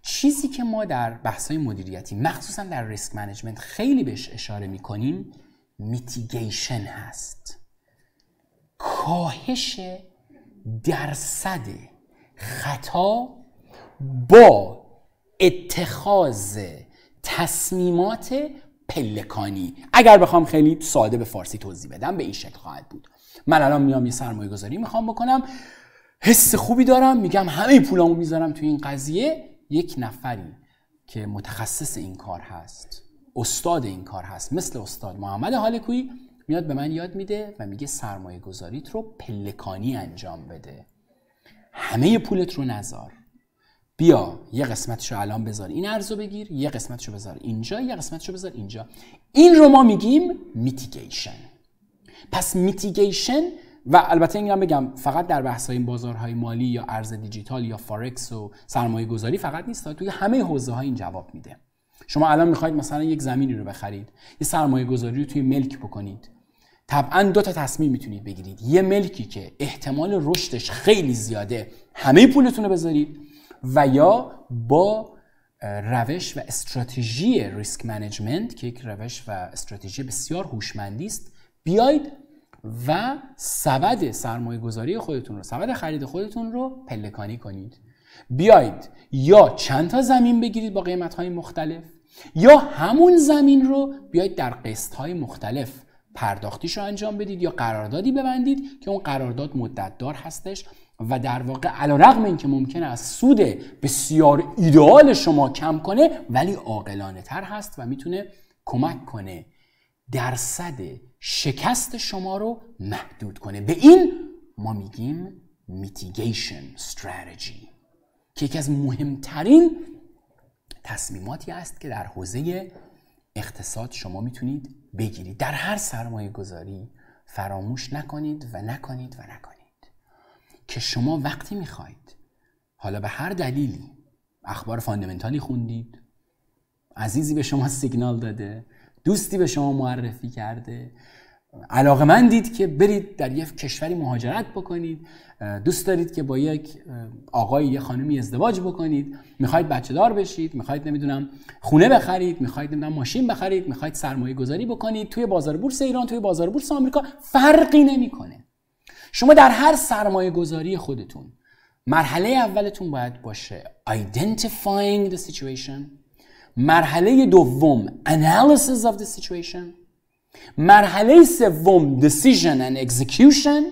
چیزی که ما در بحث‌های مدیریتی مخصوصا در ریسک منیجمنت خیلی بهش اشاره میکنیم میتیگیشن هست کاهش درصد خطا با اتخاذ تصمیمات پلکانی اگر بخوام خیلی ساده به فارسی توضیح بدم به این شکل خواهد بود من الان میام یه سرمایه گذاری میخوام بکنم حس خوبی دارم میگم همه پولامو میذارم توی این قضیه یک نفری که متخصص این کار هست استاد این کار هست مثل استاد محمد حالکوی میاد به من یاد میده و میگه سرمایه گذاریت رو پلکانی انجام بده همه پولت رو نزار بیا یه قسمتشو الان بذار این ارزو بگیر یه قسمتشو بذار اینجا یه قسمتشو بذار اینجا این رو ما میگیم میتیگیشن پس میتیگیشن و البته این هم بگم فقط در بحث بازارهای مالی یا ارز دیجیتال یا فارکس و سرمایه گذاری فقط نیست توی همه حوزه ها این جواب میده شما الان میخواید مثلا یک زمینی رو بخرید یه سرمایه گذاری رو توی ملک بکنید طبعا دو تا تصمیم میتونید بگیرید یه ملکی که احتمال رشدش خیلی زیاده همه پولتون رو بذارید و یا با روش و استراتژی ریسک منیجمنت که یک روش و استراتژی بسیار هوشمندی است بیاید و سبد سرمایه گذاری خودتون رو سبد خرید خودتون رو پلکانی کنید بیاید یا چند تا زمین بگیرید با قیمت های مختلف یا همون زمین رو بیاید در قسط های مختلف پرداختیش رو انجام بدید یا قراردادی ببندید که اون قرارداد مدتدار هستش و در واقع علا رقم این که ممکن است سود بسیار ایدئال شما کم کنه ولی عاقلانه تر هست و میتونه کمک کنه درصد شکست شما رو محدود کنه به این ما میگیم میتیگیشن استراتژی که یکی از مهمترین تصمیماتی است که در حوزه اقتصاد شما میتونید بگیرید در هر سرمایه گذاری فراموش نکنید و نکنید و نکنید که شما وقتی میخواید حالا به هر دلیلی اخبار فاندمنتالی خوندید عزیزی به شما سیگنال داده دوستی به شما معرفی کرده علاقه من دید که برید در یک کشوری مهاجرت بکنید دوست دارید که با یک آقای یه خانمی ازدواج بکنید میخواید بچه دار بشید میخواید نمیدونم خونه بخرید میخواید نمیدونم ماشین بخرید میخواید سرمایه گذاری بکنید توی بازار بورس ایران توی بازار بورس آمریکا فرقی نمیکنه شما در هر سرمایه گذاری خودتون مرحله اولتون باید باشه identifying the situation مرحله دوم analysis of the situation مرحله سوم decision and execution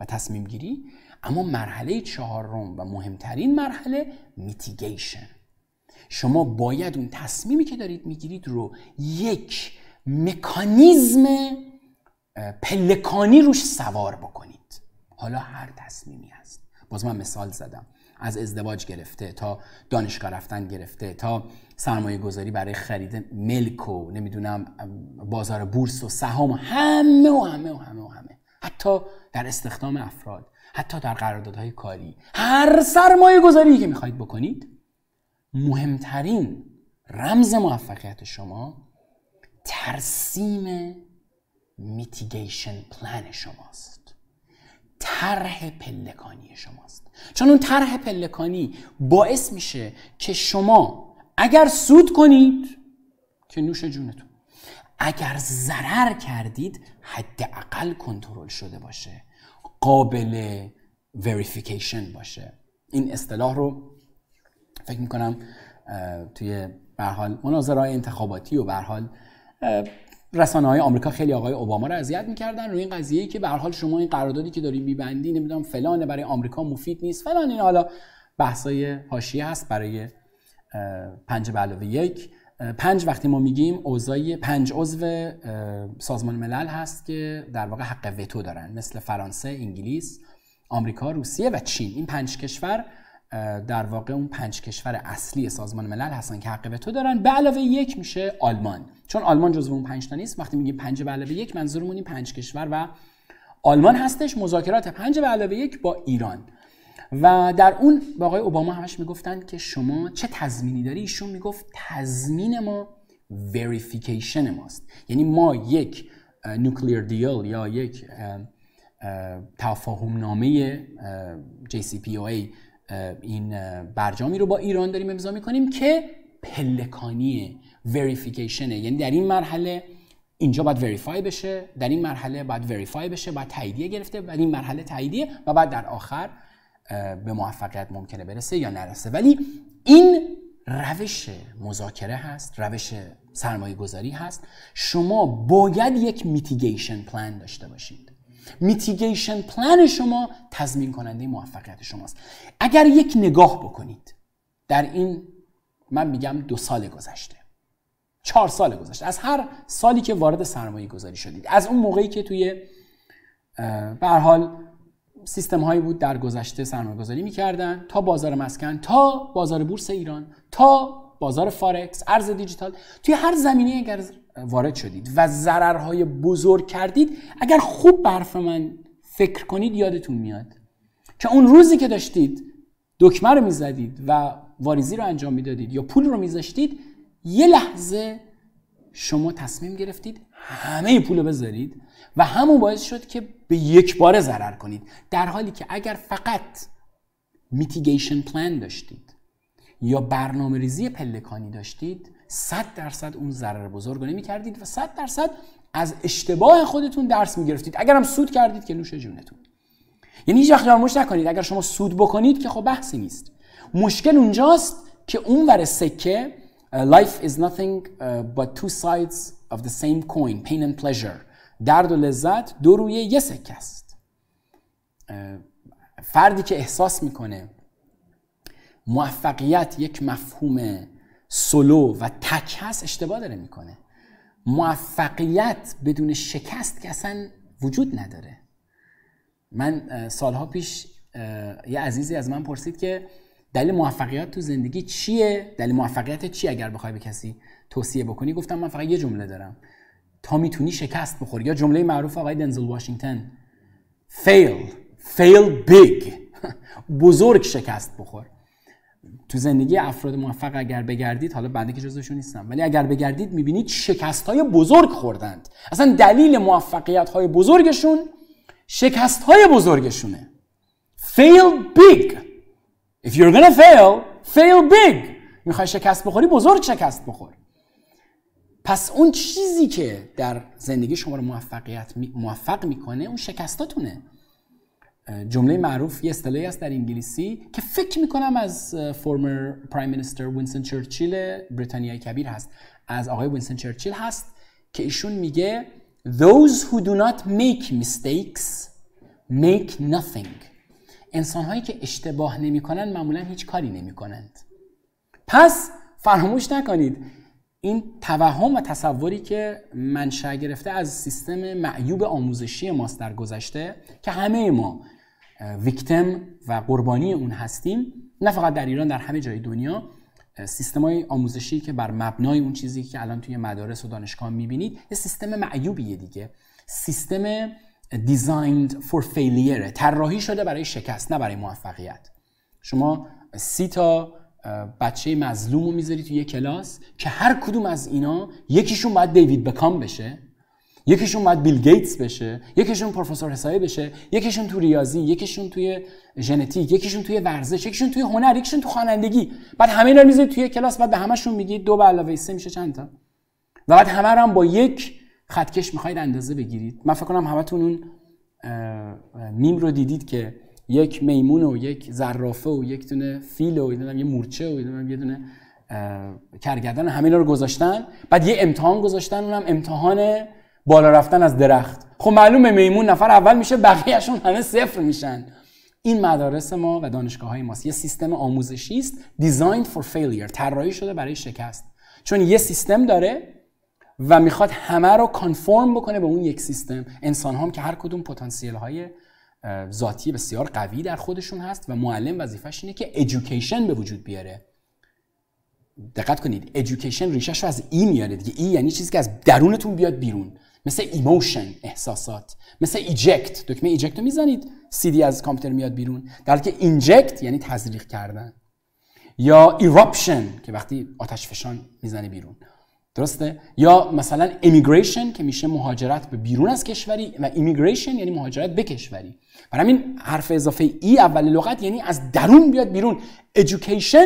و تصمیم گیری اما مرحله چهارم و مهمترین مرحله میتیگیشن شما باید اون تصمیمی که دارید میگیرید رو یک مکانیزم پلکانی روش سوار بکنید حالا هر تصمیمی هست باز من مثال زدم از ازدواج گرفته تا دانشگاه رفتن گرفته تا سرمایه گذاری برای خرید ملک و نمیدونم بازار بورس و سهام و همه و همه و همه و همه حتی در استخدام افراد حتی در قراردادهای کاری هر سرمایه گذاری که میخواید بکنید مهمترین رمز موفقیت شما ترسیم میتیگیشن پلان شماست طرح پلکانی شماست چون اون طرح پلکانی باعث میشه که شما اگر سود کنید که نوش جونتون اگر ضرر کردید حداقل کنترل شده باشه قابل وریفیکیشن باشه این اصطلاح رو فکر میکنم توی برحال مناظرهای انتخاباتی و برحال رسانه های آمریکا خیلی آقای اوباما رو اذیت میکردن روی این قضیه ای که به حال شما این قراردادی که داری میبندی نمیدونم فلان برای آمریکا مفید نیست فلان این حالا بحثای حاشیه هست برای پنج علاوه یک پنج وقتی ما میگیم اوزای پنج عضو سازمان ملل هست که در واقع حق وتو دارن مثل فرانسه، انگلیس، آمریکا، روسیه و چین این پنج کشور در واقع اون پنج کشور اصلی سازمان ملل هستن که حق تو دارن به علاوه یک میشه آلمان چون آلمان جزو اون پنج تا نیست وقتی میگیم پنج به علاوه یک منظورمون این پنج کشور و آلمان هستش مذاکرات پنج به علاوه یک با ایران و در اون با آقای اوباما همش میگفتن که شما چه تضمینی داری ایشون میگفت تضمین ما وریفیکیشن ماست یعنی ما یک نوکلیر دیل یا یک تفاهم نامه JCPOA این برجامی رو با ایران داریم امضا میکنیم که پلکانی وریفیکیشنه یعنی در این مرحله اینجا باید وریفای بشه در این مرحله باید وریفای بشه بعد تاییدیه گرفته بعد این مرحله تاییدیه و بعد در آخر به موفقیت ممکنه برسه یا نرسه ولی این روش مذاکره هست روش سرمایه گذاری هست شما باید یک میتیگیشن پلان داشته باشید میتیگیشن پلن شما تضمین کننده موفقیت شماست اگر یک نگاه بکنید در این من میگم دو سال گذشته چهار سال گذشته از هر سالی که وارد سرمایه گذاری شدید از اون موقعی که توی به حال سیستم هایی بود در گذشته سرمایه گذاری میکردن تا بازار مسکن تا بازار بورس ایران تا بازار فارکس ارز دیجیتال توی هر زمینه اگر وارد شدید و ضررهای بزرگ کردید اگر خوب برف من فکر کنید یادتون میاد که اون روزی که داشتید دکمه رو میزدید و واریزی رو انجام میدادید یا پول رو میذاشتید یه لحظه شما تصمیم گرفتید همه پول رو بذارید و همون باعث شد که به یک بار ضرر کنید در حالی که اگر فقط میتیگیشن پلان داشتید یا برنامه ریزی پلکانی داشتید 100 درصد اون ضرر بزرگ رو نمی کردید و 100 درصد از اشتباه خودتون درس می گرفتید اگر هم سود کردید که نوش جونتون یعنی هیچ وقت فراموش نکنید اگر شما سود بکنید که خب بحثی نیست مشکل اونجاست که اونور سکه uh, life is nothing uh, but two sides of the same coin pain and pleasure درد و لذت دو روی یه سکه است uh, فردی که احساس میکنه موفقیت یک مفهوم سولو و تک هست اشتباه داره میکنه موفقیت بدون شکست که اصلا وجود نداره من سالها پیش یه عزیزی از من پرسید که دلیل موفقیت تو زندگی چیه دلیل موفقیت چی اگر بخوای به کسی توصیه بکنی گفتم من فقط یه جمله دارم تا میتونی شکست بخوری یا جمله معروف آقای دنزل واشنگتن fail fail big بزرگ شکست بخور تو زندگی افراد موفق اگر بگردید حالا بنده که جزوشون نیستم ولی اگر بگردید میبینید شکست های بزرگ خوردند اصلا دلیل موفقیت های بزرگشون شکست های بزرگشونه fail big if you're gonna fail fail big میخوای شکست بخوری بزرگ شکست بخور پس اون چیزی که در زندگی شما رو موفقیت موفق میکنه اون شکستاتونه جمله معروف یه اصطلاحی هست در انگلیسی که فکر میکنم از فورمر پرایم مینیستر وینسن چرچیل بریتانیای کبیر هست از آقای وینسن چرچیل هست که ایشون میگه those who do not make mistakes make nothing انسان هایی که اشتباه کنند معمولا هیچ کاری کنند پس فراموش نکنید این توهم و تصوری که منشأ گرفته از سیستم معیوب آموزشی ماست در گذشته که همه ما ویکتم و قربانی اون هستیم نه فقط در ایران در همه جای دنیا سیستم های آموزشی که بر مبنای اون چیزی که الان توی مدارس و دانشگاه میبینید یه سیستم معیوبیه دیگه سیستم designed فور failure طراحی شده برای شکست نه برای موفقیت شما سی تا بچه مظلوم رو میذاری توی یه کلاس که هر کدوم از اینا یکیشون باید دیوید بکام بشه یکیشون باید بیل گیتس بشه یکیشون پروفسور حسابی بشه یکیشون تو ریاضی یکیشون توی ژنتیک یکیشون توی ورزش یکیشون توی هنر یکیشون تو خوانندگی بعد همه اینا رو میذارید توی کلاس بعد به همشون میگید دو به علاوه سه میشه چند تا و بعد همه هم با یک خطکش میخواید اندازه بگیرید من فکر کنم همتون اون میم رو دیدید که یک میمون و یک زرافه و یک دونه فیل و یه مورچه و یه دونه کرگدن همه رو گذاشتن بعد یه امتحان گذاشتن اونم امتحان بالا رفتن از درخت خب معلومه میمون نفر اول میشه بقیهشون همه صفر میشن این مدارس ما و دانشگاه های ماست یه سیستم آموزشی است designed for failure طراحی شده برای شکست چون یه سیستم داره و میخواد همه رو کانفرم بکنه به اون یک سیستم انسان هم که هر کدوم پتانسیل های ذاتی بسیار قوی در خودشون هست و معلم وظیفش اینه که education به وجود بیاره دقت کنید education رو از ای میاره دیگه ای یعنی چیزی که از درونتون بیاد بیرون مثل ایموشن احساسات مثل ایجکت دکمه ایجکت رو میزنید سیدی از کامپیوتر میاد بیرون در که اینجکت یعنی تزریق کردن یا ایروپشن که وقتی آتش فشان میزنه بیرون درسته یا مثلا امیگریشن که میشه مهاجرت به بیرون از کشوری و امیگریشن یعنی مهاجرت به کشوری برای همین حرف اضافه ای اول لغت یعنی از درون بیاد بیرون education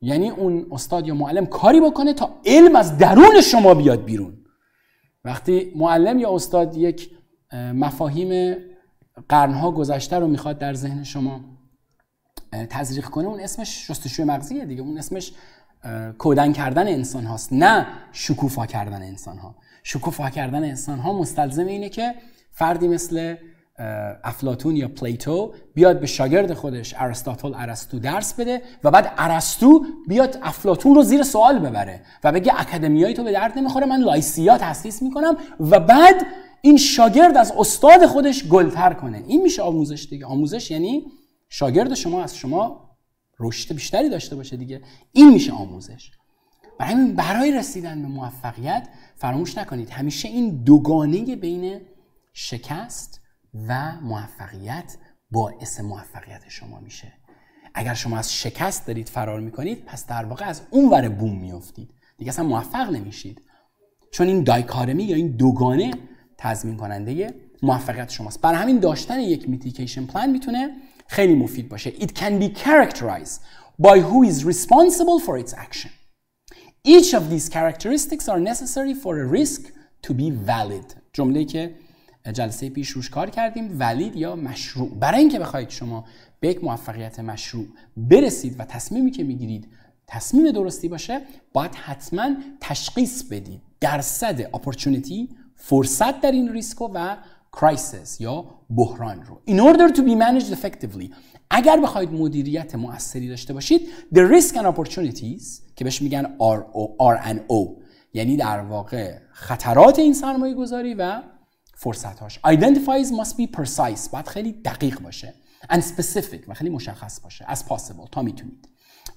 یعنی اون استاد یا معلم کاری بکنه تا علم از درون شما بیاد بیرون وقتی معلم یا استاد یک مفاهیم قرنها گذشته رو میخواد در ذهن شما تزریق کنه اون اسمش شستشوی مغزیه دیگه اون اسمش کودن کردن انسان هاست نه شکوفا کردن انسان ها شکوفا کردن انسان ها مستلزم اینه که فردی مثل افلاتون یا پلیتو بیاد به شاگرد خودش ارستاتول ارستو درس بده و بعد ارستو بیاد افلاتون رو زیر سوال ببره و بگه اکادمیای تو به درد نمیخوره من لایسیات تاسیس میکنم و بعد این شاگرد از استاد خودش گلتر کنه این میشه آموزش دیگه آموزش یعنی شاگرد شما از شما رشد بیشتری داشته باشه دیگه این میشه آموزش برای برای رسیدن به موفقیت فراموش نکنید همیشه این دوگانه بین شکست و موفقیت باعث موفقیت شما میشه اگر شما از شکست دارید فرار میکنید پس در واقع از اون ور بوم میافتید دیگه اصلا موفق نمیشید چون این دایکارمی یا این دوگانه تضمین کننده موفقیت شماست برای همین داشتن یک میتیکیشن پلان میتونه خیلی مفید باشه It can be characterized by who is responsible for its action Each of these characteristics are necessary for a risk to be valid جمله که جلسه پیش روش کار کردیم ولید یا مشروع برای اینکه بخواید شما به یک موفقیت مشروع برسید و تصمیمی که میگیرید تصمیم درستی باشه باید حتما تشخیص بدید درصد اپورتونیتی فرصت در این ریسکو و کرایسیس یا بحران رو in order to be managed effectively اگر بخواید مدیریت مؤثری داشته باشید the risk and opportunities که بهش میگن R&O یعنی در واقع خطرات این سرمایه گذاری و فرصتاش identifies must be precise باید خیلی دقیق باشه and specific و خیلی مشخص باشه as possible تا میتونید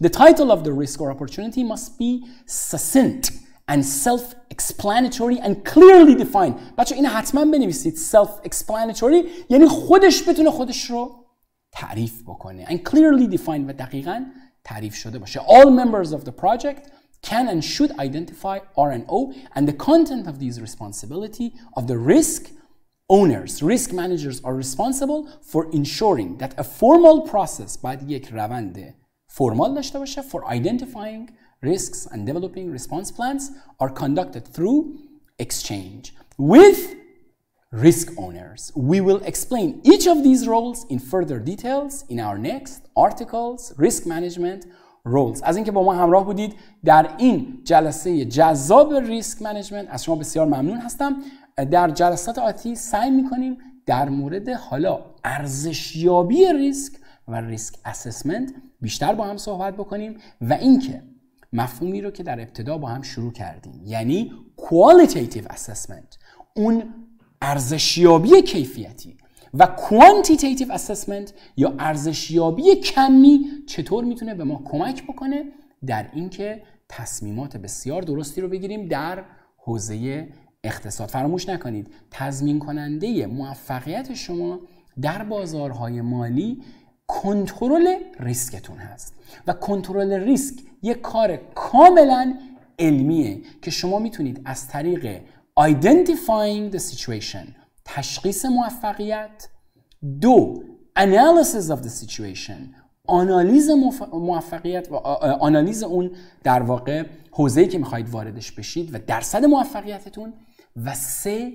The title of the risk or opportunity must be succinct and self-explanatory and clearly defined. بچه این حتما بنویسید self-explanatory یعنی خودش بتونه خودش رو تعریف بکنه and clearly defined و دقیقا تعریف شده باشه. All members of the project can and should identify R and O and the content of these responsibility of the risk owners, risk managers are responsible for ensuring that a formal process by the روند formal داشته باشه for identifying risks and developing response plans are conducted through exchange with risk owners. We will explain each of these roles in further details in our next articles, risk management, رولز از اینکه با ما همراه بودید در این جلسه جذاب ریسک منیجمنت از شما بسیار ممنون هستم در جلسات آتی سعی میکنیم در مورد حالا ارزشیابی ریسک و ریسک اسسمنت بیشتر با هم صحبت بکنیم و اینکه مفهومی رو که در ابتدا با هم شروع کردیم یعنی کوالیتیتیو اسسمنت اون ارزشیابی کیفیتی و کوانتیتیتیو اسسمنت یا ارزشیابی کمی چطور میتونه به ما کمک بکنه در اینکه تصمیمات بسیار درستی رو بگیریم در حوزه اقتصاد فراموش نکنید تضمین کننده موفقیت شما در بازارهای مالی کنترل ریسکتون هست و کنترل ریسک یه کار کاملا علمیه که شما میتونید از طریق identifying the situation تشخیص موفقیت دو analysis of the situation آنالیز موفقیت و آنالیز اون در واقع حوزه‌ای که میخواید واردش بشید و درصد موفقیتتون و سه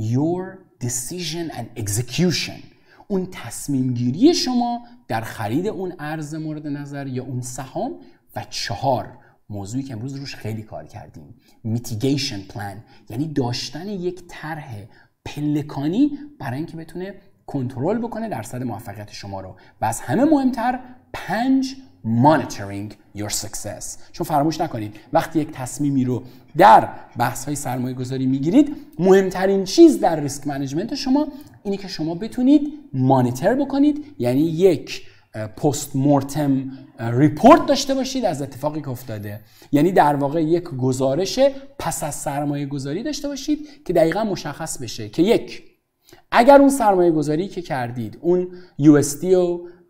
your decision and execution اون تصمیم گیری شما در خرید اون ارز مورد نظر یا اون سهام و چهار موضوعی که امروز روش خیلی کار کردیم mitigation plan یعنی داشتن یک طرح پلکانی برای اینکه بتونه کنترل بکنه درصد موفقیت شما رو و از همه مهمتر پنج monitoring your success چون فراموش نکنید وقتی یک تصمیمی رو در بحث های سرمایه گذاری میگیرید مهمترین چیز در ریسک منیجمنت شما اینه که شما بتونید مانیتر بکنید یعنی یک پست مورتم ریپورت داشته باشید از اتفاقی که افتاده یعنی در واقع یک گزارش پس از سرمایه گذاری داشته باشید که دقیقا مشخص بشه که یک اگر اون سرمایه گذاری که کردید اون یو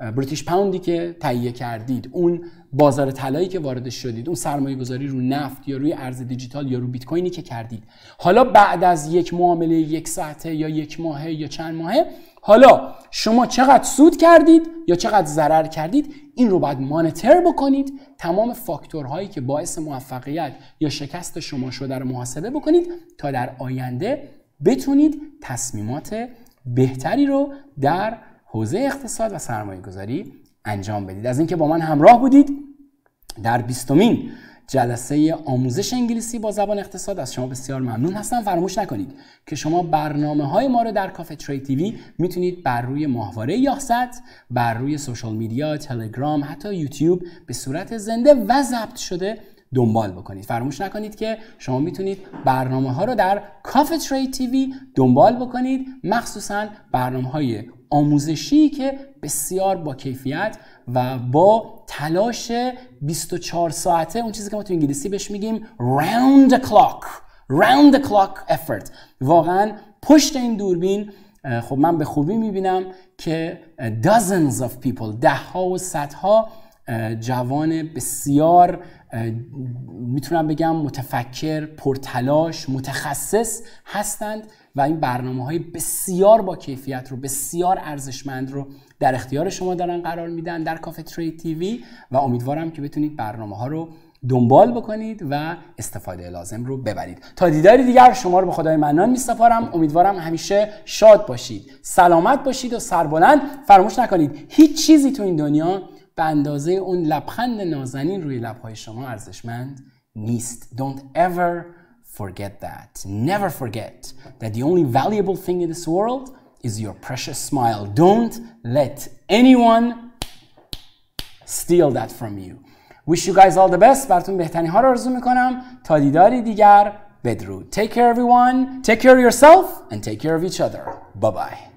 و بریتیش پاوندی که تهیه کردید اون بازار طلایی که وارد شدید اون سرمایه گذاری رو نفت یا روی ارز دیجیتال یا روی بیت کوینی که کردید حالا بعد از یک معامله یک ساعته یا یک ماهه یا چند ماهه حالا شما چقدر سود کردید یا چقدر ضرر کردید این رو باید مانیتر بکنید تمام فاکتورهایی که باعث موفقیت یا شکست شما شده رو محاسبه بکنید تا در آینده بتونید تصمیمات بهتری رو در حوزه اقتصاد و سرمایه گذاری انجام بدید از اینکه با من همراه بودید در بیستمین جلسه آموزش انگلیسی با زبان اقتصاد از شما بسیار ممنون هستم فراموش نکنید که شما برنامه های ما رو در کافه تری تیوی میتونید بر روی ماهواره یاست بر روی سوشال میدیا تلگرام حتی یوتیوب به صورت زنده و ضبط شده دنبال بکنید فراموش نکنید که شما میتونید برنامه ها رو در کافه تری تیوی دنبال بکنید مخصوصا برنامه های آموزشی که بسیار با کیفیت و با تلاش 24 ساعته اون چیزی که ما تو انگلیسی بهش میگیم round the clock round the clock effort واقعا پشت این دوربین خب من به خوبی میبینم که dozens of people ده ها و صدها جوان بسیار میتونم بگم متفکر پرتلاش متخصص هستند و این برنامه های بسیار با کیفیت رو بسیار ارزشمند رو در اختیار شما دارن قرار میدن در کافه تری تیوی و امیدوارم که بتونید برنامه ها رو دنبال بکنید و استفاده لازم رو ببرید تا دیداری دیگر شما رو به خدای منان میسپارم امیدوارم همیشه شاد باشید سلامت باشید و سربلند فراموش نکنید هیچ چیزی تو این دنیا به اندازه اون لبخند نازنین روی لبهای شما ارزشمند نیست don't ever forget that. Never forget that the only valuable thing in this world is your precious smile. Don't let anyone steal that from you. Wish you guys all the best. براتون بهترین ها رو آرزو میکنم. تا دیداری دیگر بدرود. Take care everyone. Take care of yourself and take care of each other. Bye bye.